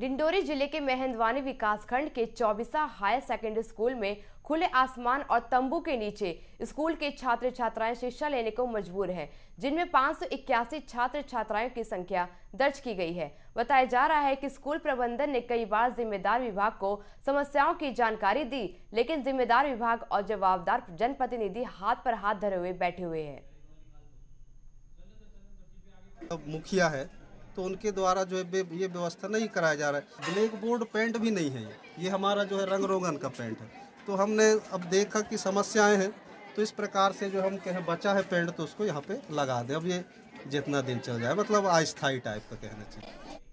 डिंडोरी जिले के मेहंदवानी विकासखंड के चौबीसा हायर सेकेंडरी स्कूल में खुले आसमान और तंबू के नीचे स्कूल के छात्र छात्राएं शिक्षा लेने को मजबूर हैं जिनमें पाँच छात्र छात्राएं की संख्या दर्ज की गई है बताया जा रहा है कि स्कूल प्रबंधन ने कई बार जिम्मेदार विभाग को समस्याओं की जानकारी दी लेकिन जिम्मेदार विभाग और जवाबदार जनप्रतिनिधि हाथ पर हाथ धरे हुए बैठे हुए है मुखिया है तो उनके द्वारा जो है ये व्यवस्था नहीं कराया जा रहा है ब्लैक बोर्ड पेंट भी नहीं है ये ये हमारा जो है रंग रोगन का पेंट है तो हमने अब देखा कि समस्याएं हैं तो इस प्रकार से जो हम कहें बचा है पेंट तो उसको यहाँ पे लगा दें अब ये जितना दिन चल जाए मतलब अस्थाई टाइप का कहना चाहिए